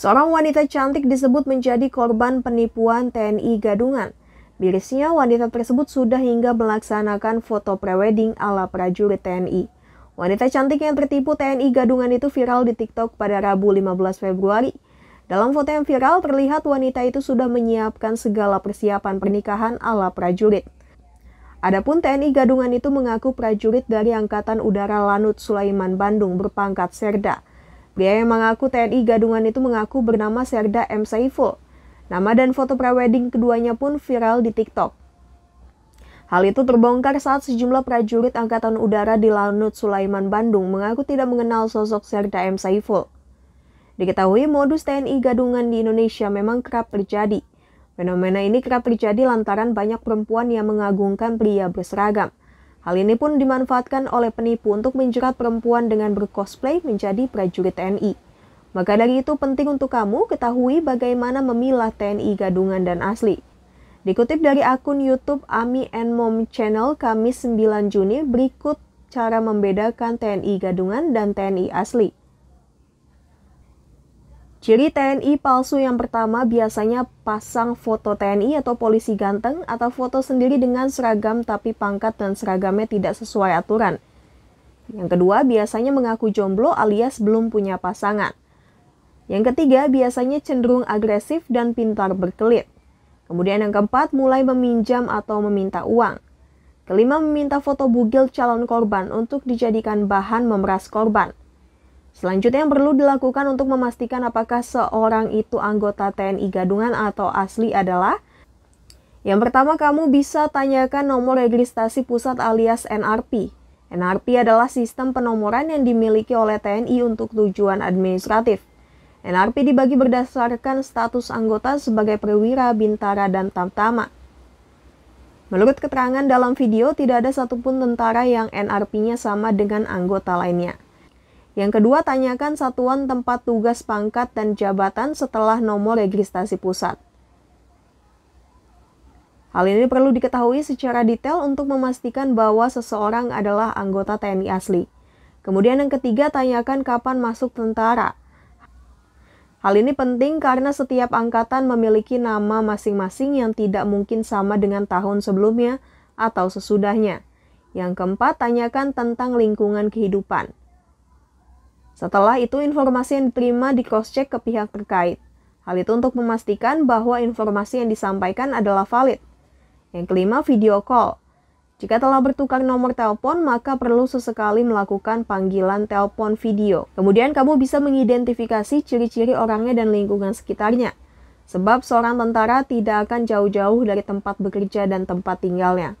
Seorang wanita cantik disebut menjadi korban penipuan TNI Gadungan. Mirisnya, wanita tersebut sudah hingga melaksanakan foto prewedding ala prajurit TNI. Wanita cantik yang tertipu TNI Gadungan itu viral di TikTok pada Rabu 15 Februari. Dalam foto yang viral terlihat wanita itu sudah menyiapkan segala persiapan pernikahan ala prajurit. Adapun TNI Gadungan itu mengaku prajurit dari Angkatan Udara Lanut Sulaiman Bandung berpangkat Serda. Pria yang mengaku TNI gadungan itu mengaku bernama Serda M. Saiful. Nama dan foto prewedding keduanya pun viral di TikTok. Hal itu terbongkar saat sejumlah prajurit Angkatan Udara di Lanut Sulaiman, Bandung mengaku tidak mengenal sosok Serda M. Saiful. Diketahui modus TNI gadungan di Indonesia memang kerap terjadi. Fenomena ini kerap terjadi lantaran banyak perempuan yang mengagungkan pria berseragam. Hal ini pun dimanfaatkan oleh penipu untuk menjerat perempuan dengan bercosplay menjadi prajurit TNI. Maka dari itu penting untuk kamu ketahui bagaimana memilah TNI gadungan dan asli. Dikutip dari akun YouTube Ami and Mom Channel Kamis 9 Juni berikut cara membedakan TNI gadungan dan TNI asli. Ciri TNI palsu yang pertama biasanya pasang foto TNI atau polisi ganteng atau foto sendiri dengan seragam tapi pangkat dan seragamnya tidak sesuai aturan. Yang kedua biasanya mengaku jomblo alias belum punya pasangan. Yang ketiga biasanya cenderung agresif dan pintar berkelit. Kemudian yang keempat mulai meminjam atau meminta uang. Kelima meminta foto bugil calon korban untuk dijadikan bahan memeras korban. Selanjutnya yang perlu dilakukan untuk memastikan apakah seorang itu anggota TNI gadungan atau asli adalah yang pertama kamu bisa tanyakan nomor registrasi pusat alias NRP. NRP adalah sistem penomoran yang dimiliki oleh TNI untuk tujuan administratif. NRP dibagi berdasarkan status anggota sebagai perwira, bintara, dan tamtama. Menurut keterangan dalam video, tidak ada satupun tentara yang NRP-nya sama dengan anggota lainnya. Yang kedua, tanyakan satuan tempat tugas pangkat dan jabatan setelah nomor registrasi pusat. Hal ini perlu diketahui secara detail untuk memastikan bahwa seseorang adalah anggota TNI asli. Kemudian yang ketiga, tanyakan kapan masuk tentara. Hal ini penting karena setiap angkatan memiliki nama masing-masing yang tidak mungkin sama dengan tahun sebelumnya atau sesudahnya. Yang keempat, tanyakan tentang lingkungan kehidupan. Setelah itu, informasi yang diterima di cross-check ke pihak terkait. Hal itu untuk memastikan bahwa informasi yang disampaikan adalah valid. Yang kelima, video call. Jika telah bertukar nomor telepon, maka perlu sesekali melakukan panggilan telepon video. Kemudian kamu bisa mengidentifikasi ciri-ciri orangnya dan lingkungan sekitarnya. Sebab seorang tentara tidak akan jauh-jauh dari tempat bekerja dan tempat tinggalnya.